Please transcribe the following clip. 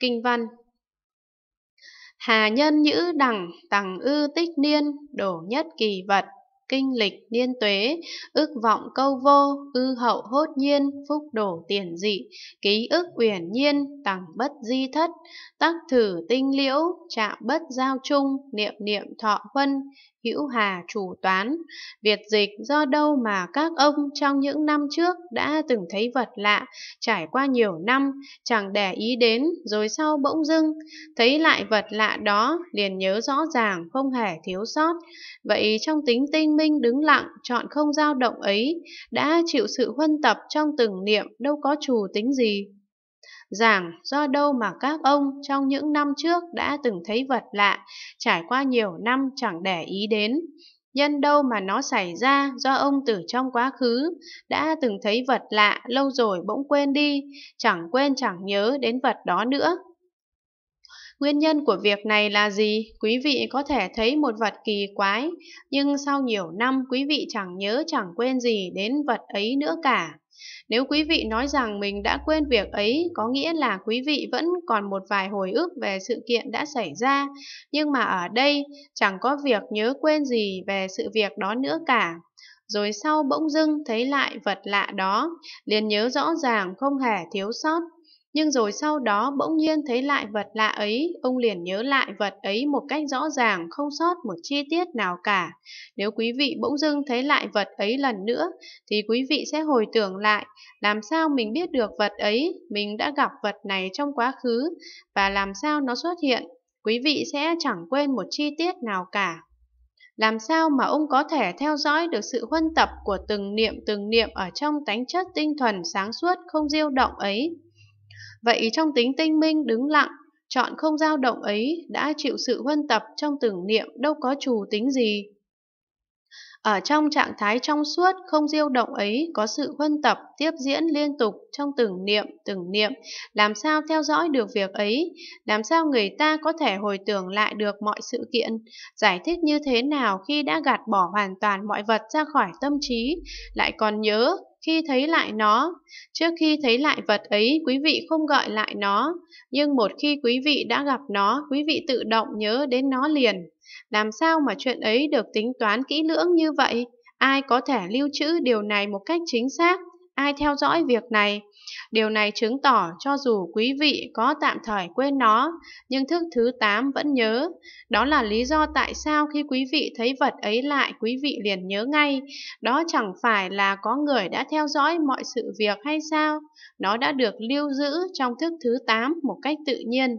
Kinh văn Hà nhân nhữ đẳng, tằng ư tích niên, đổ nhất kỳ vật, kinh lịch niên tuế, ước vọng câu vô, ư hậu hốt nhiên, phúc đổ tiền dị, ký ức uyển nhiên, tằng bất di thất, tác thử tinh liễu, chạm bất giao chung, niệm niệm thọ huân, hữu hà chủ toán. Việt dịch do đâu mà các ông trong những năm trước đã từng thấy vật lạ, trải qua nhiều năm, chẳng để ý đến, rồi sau bỗng dưng, thấy lại vật lạ đó, liền nhớ rõ ràng, không hề thiếu sót. Vậy trong tính tinh minh đứng lặng, chọn không dao động ấy, đã chịu sự huân tập trong từng niệm đâu có chủ tính gì. Giảng do đâu mà các ông trong những năm trước đã từng thấy vật lạ, trải qua nhiều năm chẳng để ý đến. Nhân đâu mà nó xảy ra do ông từ trong quá khứ, đã từng thấy vật lạ lâu rồi bỗng quên đi, chẳng quên chẳng nhớ đến vật đó nữa Nguyên nhân của việc này là gì? Quý vị có thể thấy một vật kỳ quái, nhưng sau nhiều năm quý vị chẳng nhớ chẳng quên gì đến vật ấy nữa cả. Nếu quý vị nói rằng mình đã quên việc ấy, có nghĩa là quý vị vẫn còn một vài hồi ức về sự kiện đã xảy ra, nhưng mà ở đây chẳng có việc nhớ quên gì về sự việc đó nữa cả. Rồi sau bỗng dưng thấy lại vật lạ đó, liền nhớ rõ ràng không hề thiếu sót nhưng rồi sau đó bỗng nhiên thấy lại vật lạ ấy, ông liền nhớ lại vật ấy một cách rõ ràng, không sót một chi tiết nào cả. Nếu quý vị bỗng dưng thấy lại vật ấy lần nữa, thì quý vị sẽ hồi tưởng lại, làm sao mình biết được vật ấy, mình đã gặp vật này trong quá khứ, và làm sao nó xuất hiện. Quý vị sẽ chẳng quên một chi tiết nào cả. Làm sao mà ông có thể theo dõi được sự huân tập của từng niệm từng niệm ở trong tánh chất tinh thuần sáng suốt không diêu động ấy? Vậy trong tính tinh minh đứng lặng, chọn không dao động ấy đã chịu sự huân tập trong tưởng niệm đâu có chủ tính gì. Ở trong trạng thái trong suốt không diêu động ấy có sự huân tập tiếp diễn liên tục trong từng niệm, từng niệm, làm sao theo dõi được việc ấy, làm sao người ta có thể hồi tưởng lại được mọi sự kiện, giải thích như thế nào khi đã gạt bỏ hoàn toàn mọi vật ra khỏi tâm trí, lại còn nhớ, khi thấy lại nó. Trước khi thấy lại vật ấy, quý vị không gọi lại nó, nhưng một khi quý vị đã gặp nó, quý vị tự động nhớ đến nó liền. Làm sao mà chuyện ấy được tính toán kỹ lưỡng như vậy? Ai có thể lưu trữ điều này một cách chính xác? ai theo dõi việc này. Điều này chứng tỏ cho dù quý vị có tạm thời quên nó, nhưng thức thứ 8 vẫn nhớ. Đó là lý do tại sao khi quý vị thấy vật ấy lại quý vị liền nhớ ngay. Đó chẳng phải là có người đã theo dõi mọi sự việc hay sao? Nó đã được lưu giữ trong thức thứ 8 một cách tự nhiên.